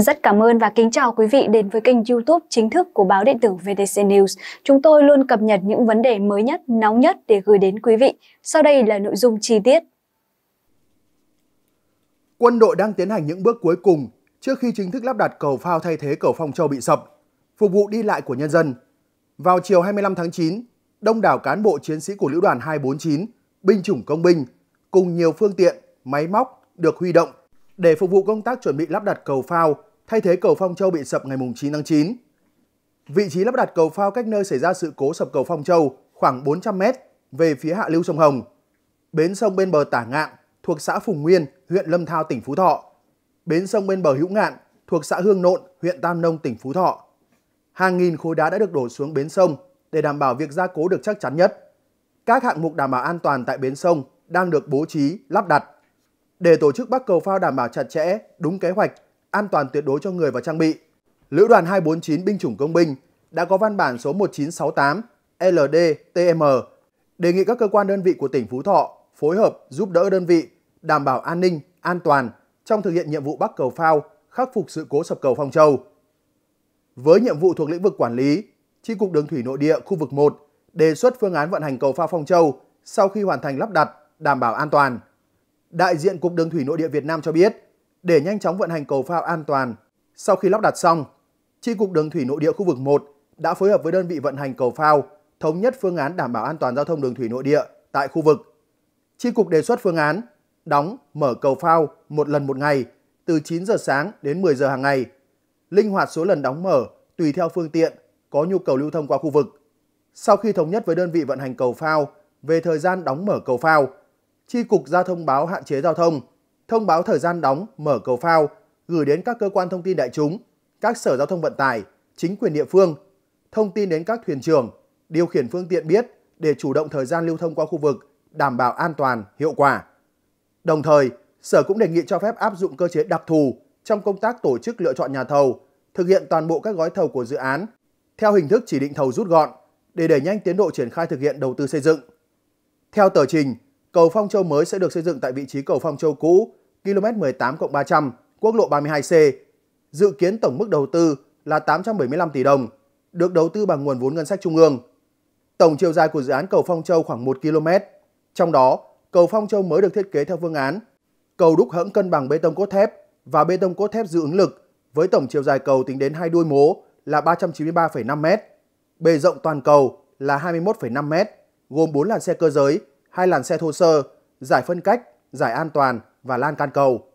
Rất cảm ơn và kính chào quý vị đến với kênh youtube chính thức của báo điện tử VTC News. Chúng tôi luôn cập nhật những vấn đề mới nhất, nóng nhất để gửi đến quý vị. Sau đây là nội dung chi tiết. Quân đội đang tiến hành những bước cuối cùng trước khi chính thức lắp đặt cầu phao thay thế cầu Phong Châu bị sập, phục vụ đi lại của nhân dân. Vào chiều 25 tháng 9, đông đảo cán bộ chiến sĩ của Lữ đoàn 249, binh chủng công binh, cùng nhiều phương tiện, máy móc được huy động để phục vụ công tác chuẩn bị lắp đặt cầu phao thay thế cầu Phong Châu bị sập ngày 9 tháng 9. Vị trí lắp đặt cầu phao cách nơi xảy ra sự cố sập cầu Phong Châu khoảng 400 m về phía hạ lưu sông Hồng. Bến sông bên bờ Tả Ngạn thuộc xã Phùng Nguyên, huyện Lâm Thao, tỉnh Phú Thọ. Bến sông bên bờ Hữu Ngạn thuộc xã Hương Nộn, huyện Tam Nông, tỉnh Phú Thọ. Hàng nghìn khối đá đã được đổ xuống bến sông để đảm bảo việc gia cố được chắc chắn nhất. Các hạng mục đảm bảo an toàn tại bến sông đang được bố trí, lắp đặt. Để tổ chức bắt cầu phao đảm bảo chặt chẽ, đúng kế hoạch an toàn tuyệt đối cho người và trang bị. Lữ đoàn 249 binh chủng công binh đã có văn bản số 1968 LDTM đề nghị các cơ quan đơn vị của tỉnh Phú Thọ phối hợp giúp đỡ đơn vị đảm bảo an ninh, an toàn trong thực hiện nhiệm vụ bắc cầu phao, khắc phục sự cố sập cầu Phong Châu. Với nhiệm vụ thuộc lĩnh vực quản lý, Chi cục Đường thủy nội địa khu vực 1 đề xuất phương án vận hành cầu phao Phong Châu sau khi hoàn thành lắp đặt, đảm bảo an toàn. Đại diện Cục Đường thủy nội địa Việt Nam cho biết, để nhanh chóng vận hành cầu phao an toàn. Sau khi lắp đặt xong, Tri cục Đường thủy nội địa khu vực 1 đã phối hợp với đơn vị vận hành cầu phao thống nhất phương án đảm bảo an toàn giao thông đường thủy nội địa tại khu vực. Tri cục đề xuất phương án đóng, mở cầu phao một lần một ngày từ 9 giờ sáng đến 10 giờ hàng ngày, linh hoạt số lần đóng mở tùy theo phương tiện có nhu cầu lưu thông qua khu vực. Sau khi thống nhất với đơn vị vận hành cầu phao về thời gian đóng mở cầu phao, Tri cục ra thông báo hạn chế giao thông thông báo thời gian đóng, mở cầu phao, gửi đến các cơ quan thông tin đại chúng, các sở giao thông vận tải, chính quyền địa phương, thông tin đến các thuyền trưởng, điều khiển phương tiện biết để chủ động thời gian lưu thông qua khu vực, đảm bảo an toàn, hiệu quả. Đồng thời, Sở cũng đề nghị cho phép áp dụng cơ chế đặc thù trong công tác tổ chức lựa chọn nhà thầu, thực hiện toàn bộ các gói thầu của dự án theo hình thức chỉ định thầu rút gọn để đẩy nhanh tiến độ triển khai thực hiện đầu tư xây dựng. Theo tờ trình, Cầu Phong Châu mới sẽ được xây dựng tại vị trí cầu Phong Châu cũ, km 18 300, quốc lộ 32C. Dự kiến tổng mức đầu tư là 875 tỷ đồng, được đầu tư bằng nguồn vốn ngân sách trung ương. Tổng chiều dài của dự án cầu Phong Châu khoảng 1 km, trong đó cầu Phong Châu mới được thiết kế theo phương án cầu đúc hẫng cân bằng bê tông cốt thép và bê tông cốt thép dự ứng lực với tổng chiều dài cầu tính đến hai đuôi mố là 393,5 m, bề rộng toàn cầu là 21,5 m, gồm 4 làn xe cơ giới hai làn xe thô sơ, giải phân cách, giải an toàn và lan can cầu.